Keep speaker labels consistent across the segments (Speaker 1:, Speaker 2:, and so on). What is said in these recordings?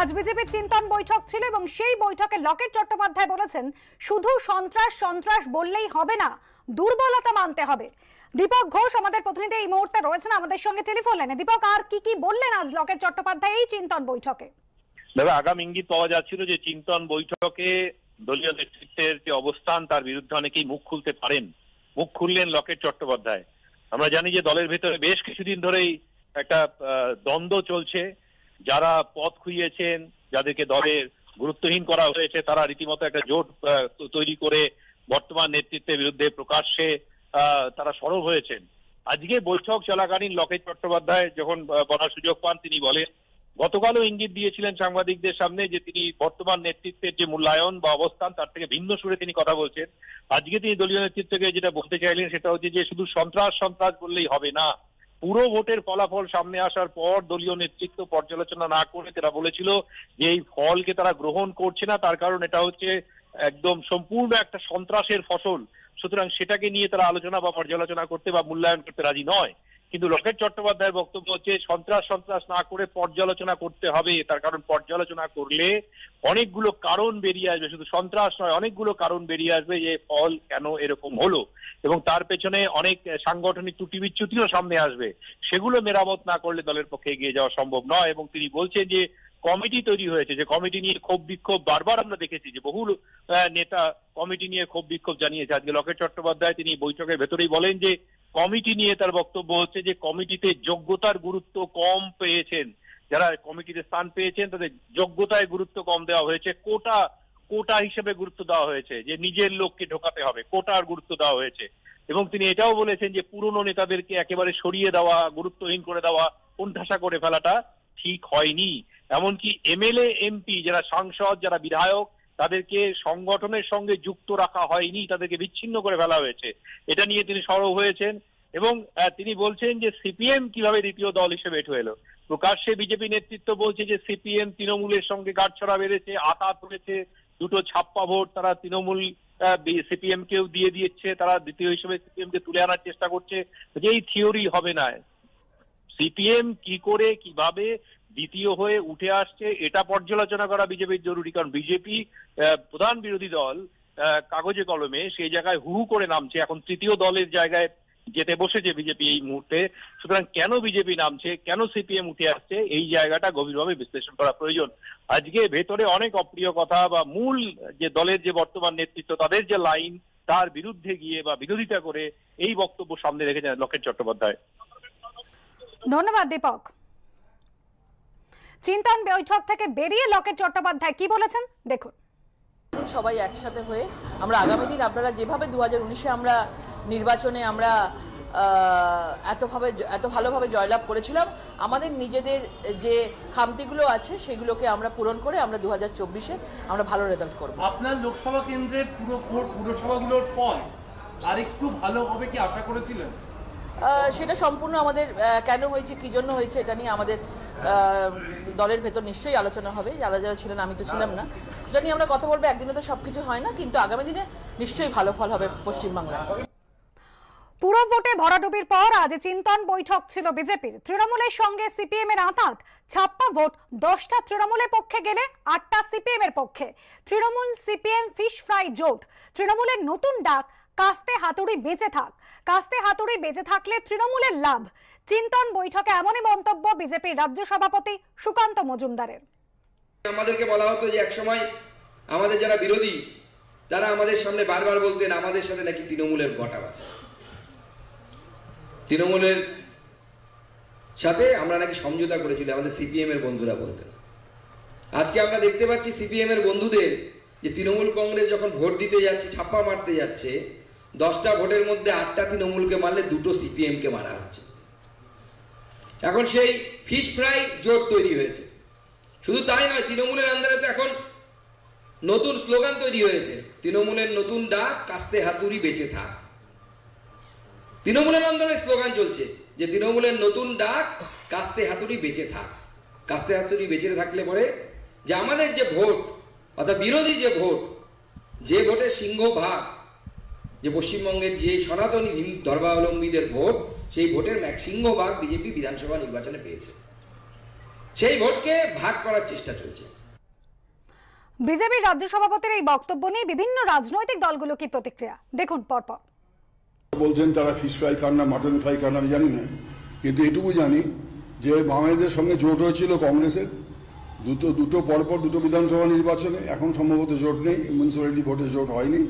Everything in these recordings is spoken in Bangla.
Speaker 1: আজ বিজেপির চিন্তন বৈঠক ছিল এবং সেই বৈঠকে লকেট চট্টোপাধ্যায় বলেছেন শুধু সন্ত্রাস সন্ত্রাস বললেই হবে না দুর্বলতা মানতে হবে দীপক ঘোষ আমাদের প্রতিনিধি এই মুহূর্তে রয়েছেন আমাদের সঙ্গে টেলিফোন লাইনে দীপক আর কি কি বললেন আজ লকেট চট্টোপাধ্যায় এই চিন্তন বৈঠকে
Speaker 2: দাদা আগাম ইঙ্গিত পাওয়া যাচ্ছিল যে চিন্তন বৈঠকে দলীয় নেতৃত্বের যে অবস্থান তার বিরুদ্ধে অনেকেই মুখ খুলতে পারেন মুখ খুললেন লকেট চট্টোপাধ্যায় আমরা জানি যে দলের ভেতরে বেশ কিছুদিন ধরেই একটা দ্বন্দ্ব চলছে যারা পথ খুইয়েছেন যাদেরকে দলের গুরুত্বহীন করা হয়েছে তারা রীতিমতো একটা জোট তৈরি করে বর্তমান নেতৃত্বের বিরুদ্ধে প্রকাশ্যে তারা সরব হয়েছেন আজকে বৈঠক চলাকালীন লকেট চট্টোপাধ্যায় যখন বলার সুযোগ পান তিনি বলেন গতকালও ইঙ্গিত দিয়েছিলেন সাংবাদিকদের সামনে যে তিনি বর্তমান নেতৃত্বের যে মূল্যায়ন বা অবস্থান তার থেকে ভিন্ন সুরে তিনি কথা বলছেন আজকে তিনি দলীয় নেতৃত্বকে যেটা বলতে চাইলেন সেটা হচ্ছে যে শুধু সন্ত্রাস সন্ত্রাস বললেই হবে না পুরো ভোটের ফলাফল সামনে আসার পর দলীয় নেতৃত্ব পর্যালোচনা না করে তারা বলেছিল যে এই ফলকে তারা গ্রহণ করছে না তার কারণ এটা হচ্ছে একদম সম্পূর্ণ একটা সন্ত্রাসের ফসল সুতরাং সেটাকে নিয়ে তারা আলোচনা বা পর্যালোচনা করতে বা মূল্যায়ন করতে রাজি নয় কিন্তু লকেট চট্টোপাধ্যায়ের বক্তব্য হচ্ছে সন্ত্রাস সন্ত্রাস না করে পর্যালোচনা করতে হবে তার কারণ পর্যালোচনা করলে অনেকগুলো কারণ বেরিয়ে আসবে শুধু সন্ত্রাস নয় অনেকগুলো কারণ বেরিয়ে আসবে যে ফল কেন এরকম হলো এবং তার পেছনে অনেক সাংগঠনিক ত্রুটি বিচ্যুতিও সামনে আসবে সেগুলো মেরামত না করলে দলের পক্ষে এগিয়ে যাওয়া সম্ভব নয় এবং তিনি বলছেন যে কমিটি তৈরি হয়েছে যে কমিটি নিয়ে ক্ষোভ বিক্ষোভ বারবার আমরা দেখেছি যে বহু নেতা কমিটি নিয়ে ক্ষোভ বিক্ষোভ জানিয়েছে আজকে লকেট চট্টোপাধ্যায় তিনি বৈঠকের ভেতরেই বলেন যে কমিটি নিয়ে তার বক্তব্য হচ্ছে যে কমিটিতে যোগ্যতার গুরুত্ব কম পেয়েছেন যারা কমিটিতে স্থান পেয়েছেন তাদের যোগ্যতায় গুরুত্ব কম দেওয়া হয়েছে কোটা কোটা হিসেবে গুরুত্ব দেওয়া হয়েছে যে নিজের লোককে ঢোকাতে হবে কোটার গুরুত্ব দেওয়া হয়েছে এবং তিনি এটাও বলেছেন যে পুরনো নেতাদেরকে একেবারে সরিয়ে দেওয়া গুরুত্বহীন করে দেওয়া কোনঠাসা করে ফেলাটা ঠিক হয়নি এমনকি এমএলএ এমপি যারা সাংসদ যারা বিধায়ক তাদেরকে সংগঠনের সঙ্গে যুক্ত রাখা হয়নি তাদেরকে বিচ্ছিন্ন করে ফেলা হয়েছে এটা নিয়ে তিনি সরব হয়েছেন এবং তিনি বলছেন যে সিপিএম কিভাবে দ্বিতীয় দল হিসেবে এঠে এলো প্রকাশ্যে বিজেপি নেতৃত্ব বলছে যে সিপিএম তৃণমূলের সঙ্গে গাঁটছড়া বেড়েছে আতা হয়েছে দুটো ছাপ্পা ভোট তারা তৃণমূল সিপিএম কেও দিয়ে দিয়েছে তারা দ্বিতীয় হিসেবে সিপিএম কে তুলে আনার চেষ্টা করছে যে এই থিওরি হবে না সিপিএম কি করে কিভাবে দ্বিতীয় হয়ে উঠে আসছে এটা পর্যালোচনা করা বিজেপির জরুরি কারণ বিজেপি প্রধান বিরোধী দল কাগজে কলমে সেই জায়গায় হু করে নামছে এখন তৃতীয় দলের জায়গায় যেতে বসেছে বিজেপি এই মুহূর্তে সুতরাং কেন বিজেপি নামছে কেন সিপিএম উঠে আসছে এই জায়গাটা গভীরভাবে বিশ্লেষণ করা প্রয়োজন আজকে ভেতরে অনেক অপ্রিয় কথা বা মূল যে দলের যে বর্তমান নেতৃত্ব তাদের যে লাইন তার বিরুদ্ধে গিয়ে বা বিরোধিতা করে এই বক্তব্য সামনে রেখেছেন লকেট চট্টোপাধ্যায়
Speaker 1: ধন্যবাদ দীপক চিন্তন বৈঠক থেকে বেরিয়ে লকেট চট্টোপাধ্যায় কি বলেছেন দেখুন সবাই একসাথে হয়ে
Speaker 3: আমরা
Speaker 4: আগামী দিন আপনারা যেভাবে দু হাজার আমরা নির্বাচনে আমরা এতভাবে এত ভালোভাবে জয়লাভ করেছিলাম আমাদের নিজেদের যে খামতিগুলো আছে সেগুলোকে আমরা পূরণ করে আমরা দু হাজার চব্বিশে আমরা ভালো রেজাল্ট করব আপনার লোকসভা কেন্দ্রের পুরো
Speaker 2: পুরসভাগুলোর ফল আর একটু ভালো হবে কি আশা করেছিলেন
Speaker 4: সেটা সম্পূর্ণ আমাদের কেন হয়েছে কি জন্য হয়েছে এটা নিয়ে আমাদের দলের ভেতর নিশ্চয়ই আলোচনা হবে যারা যারা ছিলেন আমি তো ছিলাম না সেটা নিয়ে আমরা কথা বলবো একদিনে তো সবকিছু হয় না কিন্তু আগামী দিনে নিশ্চয়ই ভালো ফল হবে পশ্চিমবাংলায়
Speaker 1: পুরো ভোটে ভরাডুবির পর আজ চিন্তন বৈঠক ছিল বিজেপির তৃণমূলের সঙ্গে সিপিএম এর আঁতাত ছাপ্পা ভোট দশটা তৃণমূলের পক্ষে গেলে আটটা সিপিএম এর পক্ষে তৃণমূল সিপিএম ফিশ ফ্রাই জোট তৃণমূলের নতুন ডাক কাস্তে হাতুড়ি বেঁচে থাক কাস্তে হাতুড়ি বেঁচে থাকলে তৃণমূলের লাভ চিন্তন বৈঠকে এমনই মন্তব্য বিজেপির রাজ্য সভাপতি সুকান্ত মজুমদারের
Speaker 5: আমাদেরকে বলা হতো যে একসময় আমাদের যারা বিরোধী তারা আমাদের সামনে বারবার বলতেন আমাদের সাথে নাকি তৃণমূলের গটা আছে তৃণমূলের সাথে আমরা নাকি সমঝোতা করেছিলাম আমাদের সিপিএম এর বন্ধুরা বলতেন আজকে আমরা দেখতে পাচ্ছি সিপিএম এর বন্ধুদের যে তৃণমূল কংগ্রেস যখন ভোট দিতে যাচ্ছে ছাপ্পা মারতে যাচ্ছে দশটা ভোটের মধ্যে আটটা তৃণমূলকে মারলে দুটো সিপিএমকে মারা হচ্ছে এখন সেই ফিশ ফ্রাই জোট তৈরি হয়েছে শুধু তাই নয় তৃণমূলের আন্দোলনে তো এখন নতুন স্লোগান তৈরি হয়েছে তৃণমূলের নতুন ডাক কাস্তে হাতুড়ি বেঁচে থাক তৃণমূলের আন্দোলনে স্লোগান চলছে যে তৃণমূলের নতুন ডাক কাস্তে হাতুড়ি বেঁচে থাক কাস্তে হাতুড়ি বেঁচে থাকলে পরে যে আমাদের যে ভোট অর্থাৎ বিরোধী যে ভোট যে ভোটের সিংহ ভাগ যে পশ্চিমবঙ্গের যে সনাতনী ধর্মাবলম্বীদের ভোট সেই ভোটের সিংহভাগ বিজেপি বিধানসভা নির্বাচনে পেয়েছে সেই ভোটকে ভাগ করার চেষ্টা
Speaker 4: চলছে
Speaker 1: বিজেপির রাজ্য সভাপতির এই বক্তব্য নিয়ে বিভিন্ন রাজনৈতিক দলগুলো কি প্রতিক্রিয়া দেখুন পরপর
Speaker 4: বলছেন তারা ফিশ ফ্রাই খান না মাটন ফ্রাই খান আমি জানি না কিন্তু এটুকু জানি যে বাঙালিদের সঙ্গে জোট হয়েছিল কংগ্রেসের দুটো দুটো পরপর দুটো বিধানসভা নির্বাচনে এখন সম্ভবত জোট নেই মিউনিসিপ্যালিটি ভোটে জোট হয়নি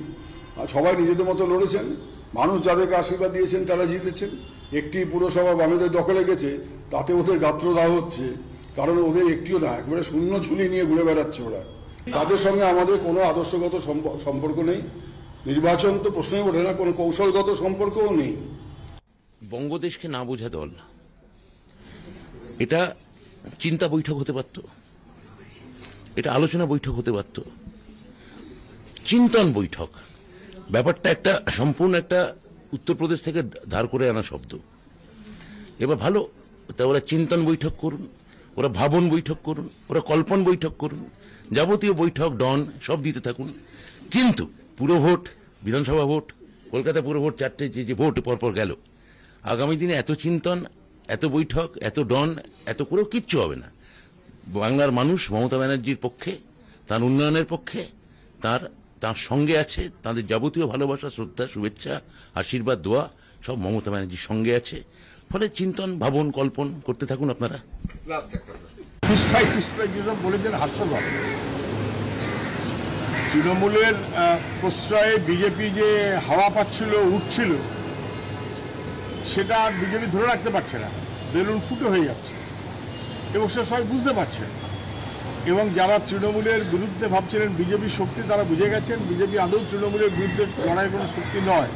Speaker 4: আর সবাই নিজেদের মতো লড়েছেন মানুষ যাদেরকে আশীর্বাদ দিয়েছেন তারা জিতেছেন একটি পুরসভা বামেদের দখলে গেছে তাতে ওদের গাত্রদাহ হচ্ছে কারণ ওদের একটিও না একবারে শূন্য ঝুলি নিয়ে ঘুরে বেড়াচ্ছে ওরা তাদের সঙ্গে আমাদের কোনো আদর্শগত সম্পর্ক নেই নির্বাচন তো প্রশ্নই ওঠে না কোনো কৌশলগত সম্পর্কও নেই
Speaker 3: বঙ্গদেশকে না বোঝা দল এটা চিন্তা বৈঠক হতে পারত এটা আলোচনা বৈঠক হতে পারত চিন্তন বৈঠক ব্যাপারটা একটা সম্পূর্ণ একটা উত্তরপ্রদেশ থেকে ধার করে আনা শব্দ এবার ভালো তা ওরা চিন্তন বৈঠক করুন ওরা ভাবন বৈঠক করুন ওরা কল্পন বৈঠক করুন যাবতীয় বৈঠক ডন সব দিতে থাকুন কিন্তু পুরো ভোট বিধানসভা ভোট কলকাতা পুরো ভোট চারটে যে যে ভোট পরপর গেল আগামী দিনে এত চিন্তন এত বৈঠক এত ডন এত করেও কিচ্ছু হবে না বাংলার মানুষ মমতা ব্যানার্জির পক্ষে তার উন্নয়নের পক্ষে তার তার সঙ্গে আছে তাদের যাবতীয় ভালোবাসা শ্রদ্ধা শুভেচ্ছা আশীর্বাদ দোয়া সব মমতা ব্যানার্জির সঙ্গে আছে ফলে চিন্তন ভাবন কল্পন করতে থাকুন আপনারা
Speaker 4: বলেছেন তৃণমূলের প্রশ্রয়ে বিজেপি যে হাওয়া পাচ্ছিল উঠছিল সেটা আর বিজেপি ধরে রাখতে পারছে না বেলুন ফুটো হয়ে যাচ্ছে এবং সে সবাই বুঝতে পারছে না এবং যারা তৃণমূলের বিরুদ্ধে ভাবছিলেন বিজেপি শক্তি তারা বুঝে গেছেন বিজেপি আদৌ তৃণমূলের বিরুদ্ধে লড়াই কোনো শক্তি নয়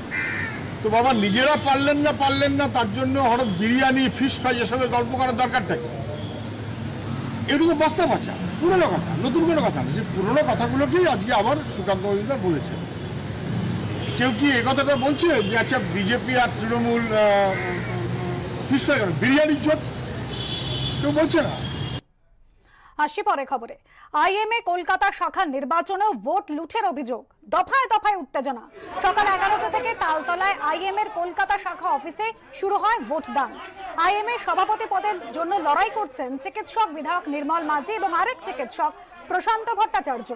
Speaker 4: তো বাবা নিজেরা পারলেন না পারলেন না তার জন্য হঠাৎ বিরিয়ানি ফিশ ফ্রাই এসবের গল্প করার দরকার থাকে এগুলো তো বস্তা পাচ্ছা পুরনো কথা নতুন কোনো কথা না যে পুরনো কথাগুলোকেই আজকে আবার সুকান্ত মজুমদার বলেছে কেউ কি এ বলছে যে আচ্ছা বিজেপি আর তৃণমূল ফিশ ফ্রাই বিরিয়ানির জোট কেউ বলছে না
Speaker 1: আসি পরে খবরে আইএমএ কলকাতা শাখা নির্বাচনে ভোট লুঠের অভিযোগ দফায় দফায় উত্তেজনা সকাল এগারোটা থেকে তালতলায় আইএম এর কলকাতা শাখা অফিসে শুরু হয় দান আইএম এর সভাপতি পদের জন্য লড়াই করছেন চিকিৎসক বিধায়ক নির্মল মাঝি এবং আরেক চিকিৎসক প্রশান্ত ভট্টাচার্য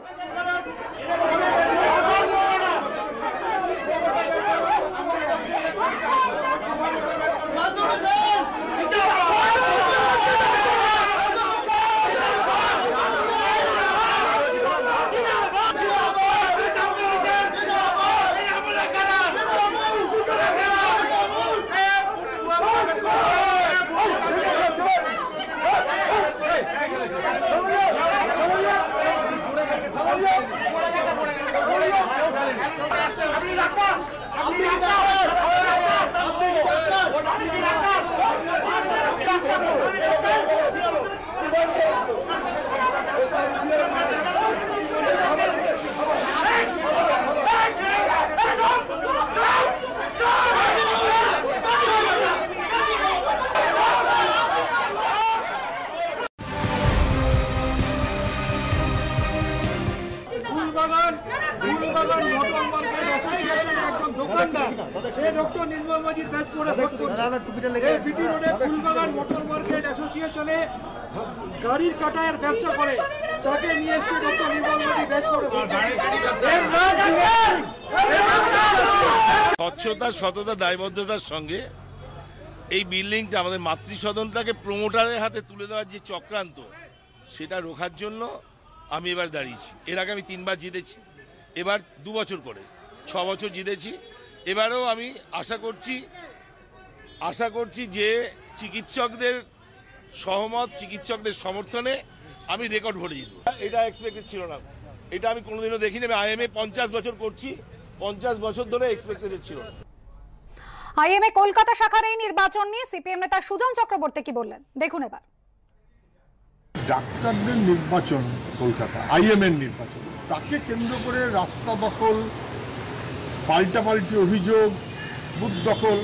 Speaker 6: Come on! অ্যাসোসিয়েশনে গাড়ির কাটায়ের ব্যবসা করে তাকে নিয়ে এসছে ডক্টর নির্মল
Speaker 2: স্বচ্ছতা সততা দায়বদ্ধতার সঙ্গে এই বিল্ডিংটা আমাদের মাতৃসদনটাকে প্রমোটারের হাতে তুলে দেওয়ার যে চক্রান্ত সেটা রোখার জন্য আমি এবার দাঁড়িয়েছি এর আগে আমি তিনবার জিতেছি এবার দু বছর করে ছ বছর জিতেছি এবারেও আমি আশা করছি আশা করছি যে চিকিৎসকদের সহমত চিকিৎসকদের সমর্থনে আমি রেকর্ড ভরে জিতব এটা এক্সপেক্টেড ছিল না এটা আমি কোনোদিনও দেখিনি আমি আইএমএ পঞ্চাশ বছর করছি পঞ্চাশ বছর ধরে এক্সপেক্টেড ছিল না
Speaker 1: আইএমএ কলকাতা শাখার এই নির্বাচন নিয়ে সিপিএম নেতা সুজন চক্রবর্তী কি বললেন দেখুন এবার
Speaker 4: ডাক্তারদের নির্বাচন কলকাতা আইএমএর নির্বাচন তাকে কেন্দ্র করে রাস্তা দখল পাল্টি অভিযোগ বুথ দখল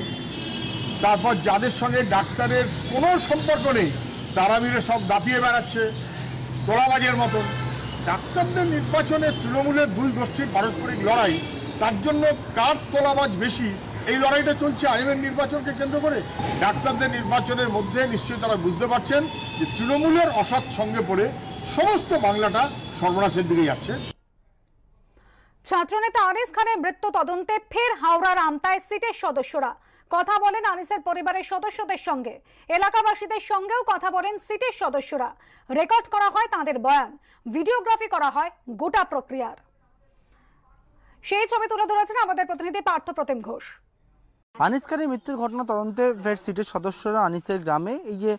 Speaker 4: তারপর যাদের সঙ্গে ডাক্তারের কোনো সম্পর্ক নেই তারা মিলে সব দাপিয়ে বেড়াচ্ছে তোলাবাজের মতন ডাক্তারদের নির্বাচনে তৃণমূলের দুই গোষ্ঠীর পারস্পরিক লড়াই তার জন্য কার তোলাবাজ বেশি এই লড়াইটা চলছে আইএমএর নির্বাচনকে কেন্দ্র করে ডাক্তারদের নির্বাচনের মধ্যে নিশ্চয়ই তারা বুঝতে পারছেন যে তৃণমূলের অসৎ সঙ্গে পড়ে সমস্ত বাংলাটা সর্বনাশের দিকে যাচ্ছে
Speaker 1: ছাত্রনেতা আনিস খানের মৃত্যু তদন্তে ফের হাওড়ার আমতায় সিটের সদস্যরা কথা বলেন আনিসের পরিবারের সদস্যদের সঙ্গে এলাকাবাসীদের সঙ্গেও কথা বলেন সিটের সদস্যরা রেকর্ড করা হয় তাদের বয়ান ভিডিওগ্রাফি করা হয় গোটা প্রক্রিয়ার সেই ছবি তুলে ধরেছেন আমাদের প্রতিনিধি পার্থ প্রতিম ঘোষ
Speaker 7: আনিস খানের মৃত্যুর ঘটনা তদন্তে ফের সিটের সদস্যরা আনিসের গ্রামে এই যে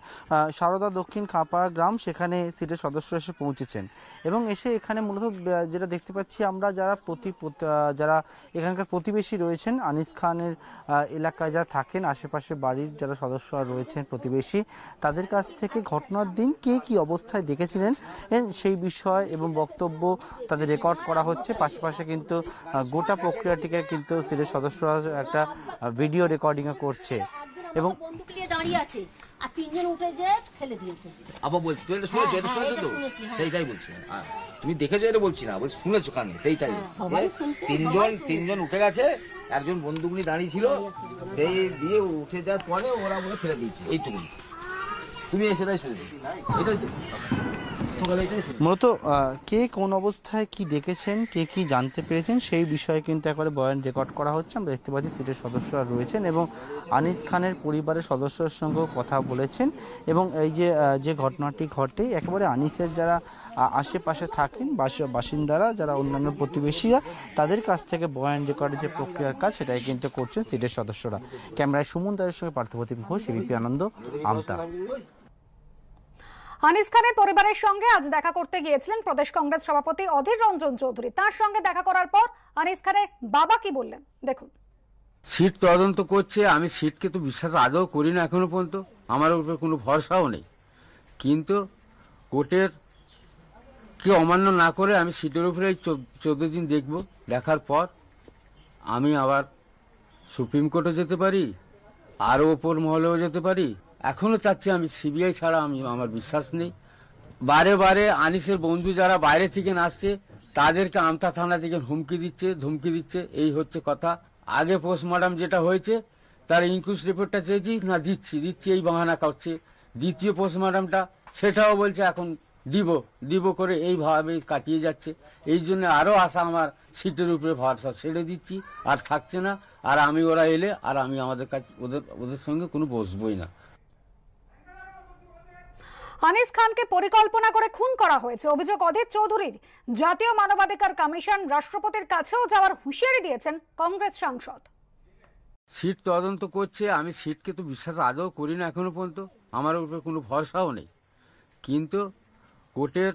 Speaker 7: সারদা দক্ষিণ খাপাড়া গ্রাম সেখানে সিটের সদস্যরা এসে পৌঁছেছেন এবং এসে এখানে মূলত যেটা দেখতে পাচ্ছি আমরা যারা প্রতি যারা এখানকার প্রতিবেশী রয়েছেন আনিস খানের এলাকায় যারা থাকেন আশেপাশে বাড়ির যারা সদস্যরা রয়েছেন প্রতিবেশী তাদের কাছ থেকে ঘটনার দিন কে কি অবস্থায় দেখেছিলেন সেই বিষয় এবং বক্তব্য তাদের রেকর্ড করা হচ্ছে পাশাপাশি কিন্তু গোটা প্রক্রিয়াটিকে কিন্তু সিটের সদস্যরা একটা ভিডিও রেকর্ডিং করছে এবং আবার বলছি তুমি এটা হ্যাঁ, শুনেছো এটা হ্যাঁ, শুনেছো তো হ্যাঁ। সেইটাই বলছি
Speaker 5: তুমি দেখেছো এটা বলছি না বলছি শুনেছো কানে সেইটাই তিনজন তিনজন উঠে গেছে একজন নিয়ে দাঁড়িয়ে ছিল সেই দিয়ে উঠে যাওয়ার পরে ওরা ফেলে দিয়েছে
Speaker 7: তুমি এসে
Speaker 3: তাই শুনেছি এটাই
Speaker 7: মূলত কে কোন অবস্থায় কি দেখেছেন কে কি জানতে পেরেছেন সেই বিষয়ে কিন্তু একবারে বয়ান রেকর্ড করা হচ্ছে আমরা দেখতে পাচ্ছি সিটের সদস্যরা রয়েছেন এবং আনিস খানের পরিবারের সদস্যদের সঙ্গেও কথা বলেছেন এবং এই যে যে ঘটনাটি ঘটে একেবারে আনিসের যারা আশেপাশে থাকেন বাসিন্দারা যারা অন্যান্য প্রতিবেশীরা তাদের কাছ থেকে বয়ান রেকর্ডের যে প্রক্রিয়ার কাজ সেটাই কিন্তু করছেন সিটের সদস্যরা ক্যামেরায় সুমন দাসের সঙ্গে পার্থপ্রতিম ঘোষ এবিপি আনন্দ আমতা
Speaker 1: হানিস খানের পরিবারের সঙ্গে আজ দেখা করতে গিয়েছিলেন প্রদেশ কংগ্রেস সভাপতি অধীর রঞ্জন চৌধুরী তার সঙ্গে দেখা করার পর হানিস খানের বাবা কি বললেন দেখুন
Speaker 3: সিট তদন্ত করছে আমি সিটকে তো বিশ্বাস আদৌ করি না এখনো পর্যন্ত আমার উপরে কোনো ভরসাও নেই কিন্তু কোর্টের কে অমান্য না করে আমি সিটের উপরে চোদ্দ দিন দেখব দেখার পর আমি আবার সুপ্রিম কোর্টে যেতে পারি আরও ওপর মহলেও যেতে পারি এখনও চাচ্ছি আমি সিবিআই ছাড়া আমি আমার বিশ্বাস নেই বারে বারে আনিসের বন্ধু যারা বাইরে থেকে আসছে তাদেরকে আমতা থানা থেকে হুমকি দিচ্ছে ধুমকি দিচ্ছে এই হচ্ছে কথা আগে পোস্টমর্টম যেটা হয়েছে তার ইনকুশ রিপোর্টটা চেয়েছি না দিচ্ছি দিচ্ছি এই বাহানা করছে দ্বিতীয় পোস্টমর্টমটা সেটাও বলছে এখন দিব দিব করে এইভাবে কাটিয়ে যাচ্ছে এই জন্য আরও আশা আমার সিটের উপরে ভরসা ছেড়ে দিচ্ছি আর থাকছে না আর আমি ওরা এলে আর আমি আমাদের কাছে ওদের ওদের সঙ্গে কোনো বসবই না
Speaker 1: হানিস খানকে পরিকল্পনা করে খুন করা হয়েছে অভিযোগ অধীর চৌধুরীর জাতীয় মানবাধিকার কমিশন রাষ্ট্রপতির কাছেও যাওয়ার হুঁশিয়ারি দিয়েছেন কংগ্রেস সাংসদ
Speaker 3: সিট তদন্ত করছে আমি সিটকে তো বিশ্বাস আদৌ করি না এখনো পর্যন্ত আমার উপরে কোনো ভরসাও নেই কিন্তু কোর্টের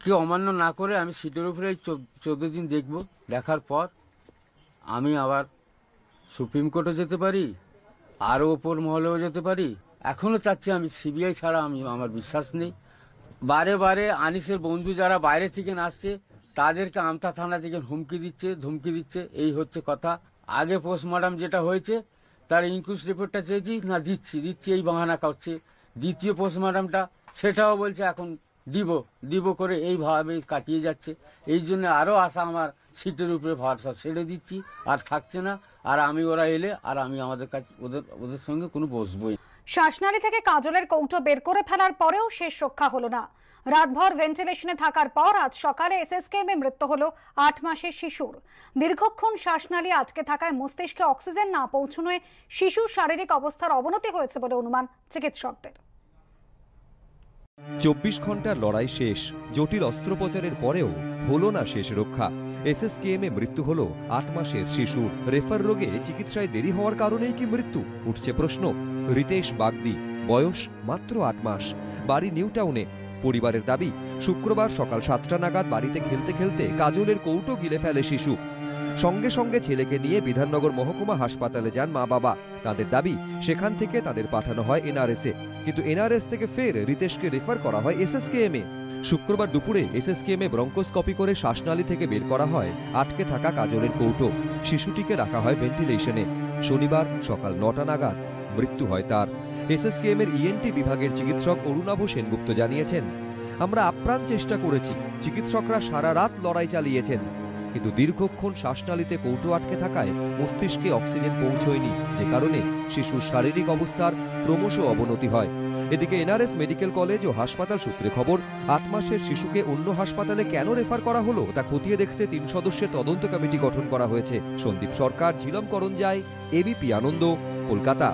Speaker 3: কি অমান্য না করে আমি সিটের উপরে চোদ্দ দিন দেখব দেখার পর আমি আবার সুপ্রিম কোর্টে যেতে পারি আরও ওপর মহলেও যেতে পারি এখনও চাচ্ছি আমি সিবিআই ছাড়া আমি আমার বিশ্বাস নেই বারে বারে আনিসের বন্ধু যারা বাইরে থেকে আসছে তাদেরকে আমতা থানা থেকে হুমকি দিচ্ছে ধুমকি দিচ্ছে এই হচ্ছে কথা আগে পোস্টমর্টম যেটা হয়েছে তার ইনকুইস রিপোর্টটা চেয়েছি না দিচ্ছি দিচ্ছি এই বাহানা করছে দ্বিতীয় পোস্টমর্টমটা সেটাও বলছে এখন দিব দিব করে এইভাবে কাটিয়ে যাচ্ছে এই জন্য আরও আশা আমার সিটের উপরে ভরসা ছেড়ে দিচ্ছি আর থাকছে না আর আমি ওরা এলে আর আমি আমাদের কাছে ওদের ওদের সঙ্গে কোনো বসবই
Speaker 1: শ্বাসনালী থেকে কাজলের কৌটো বের করে ফেলার পরেও শেষ রক্ষা হলো না রাতভর ভেন্টিলেশনে থাকার পর আজ সকালে এসএসকেএমে মৃত্যু হলো আট মাসের শিশুর দীর্ঘক্ষণ শ্বাসনালী আজকে থাকায় মস্তিষ্কে অক্সিজেন না পৌঁছনোয় শিশুর শারীরিক অবস্থার অবনতি হয়েছে বলে অনুমান চিকিৎসকদের
Speaker 6: চব্বিশ ঘন্টার লড়াই শেষ জটিল অস্ত্রোপচারের পরেও হলো না শেষ রক্ষা এসএসকেএম এ মৃত্যু হল আট মাসের শিশু রেফার রোগে চিকিৎসায় দেরি হওয়ার কারণেই কি মৃত্যু উঠছে প্রশ্ন রিতেশ বাগদি বয়স মাত্র আট মাস বাড়ি নিউ টাউনে পরিবারের দাবি শুক্রবার সকাল সাতটা নাগাদ বাড়িতে খেলতে খেলতে কাজলের কৌটো গিলে ফেলে শিশু সঙ্গে সঙ্গে ছেলেকে নিয়ে বিধাননগর মহকুমা হাসপাতালে যান মা বাবা তাদের দাবি সেখান থেকে তাদের পাঠানো হয় এনআরএসে কিন্তু এনআরএস থেকে ফের রিতেশকে রেফার করা হয় এসএসকেএম এ শুক্রবার দুপুরে এসএসকেএমে ব্রঙ্কোস্কপি করে শ্বাসনালী থেকে বের করা হয় আটকে থাকা কাজলের কৌটো শিশুটিকে রাখা হয় ভেন্টিলেশনে শনিবার সকাল নটা নাগাদ মৃত্যু হয় তার এসএসকেএমের ইএনটি e বিভাগের চিকিৎসক অরুণাভ সেনগুপ্ত জানিয়েছেন আমরা আপ্রাণ চেষ্টা করেছি চিকিৎসকরা সারা রাত লড়াই চালিয়েছেন কিন্তু দীর্ঘক্ষণ শ্বাসনালীতে কৌটো আটকে থাকায় মস্তিষ্কে অক্সিজেন পৌঁছয়নি যে কারণে শিশুর শারীরিক অবস্থার ক্রমশ অবনতি হয় এদিকে এনআরএস মেডিকেল কলেজ ও হাসপাতাল সূত্রে খবর আট মাসের শিশুকে অন্য হাসপাতালে কেন রেফার করা হলো তা খতিয়ে দেখতে তিন সদস্যের তদন্ত কমিটি গঠন করা হয়েছে সন্দীপ সরকার ঝিলম করঞ্জায় এবিপি আনন্দ কলকাতা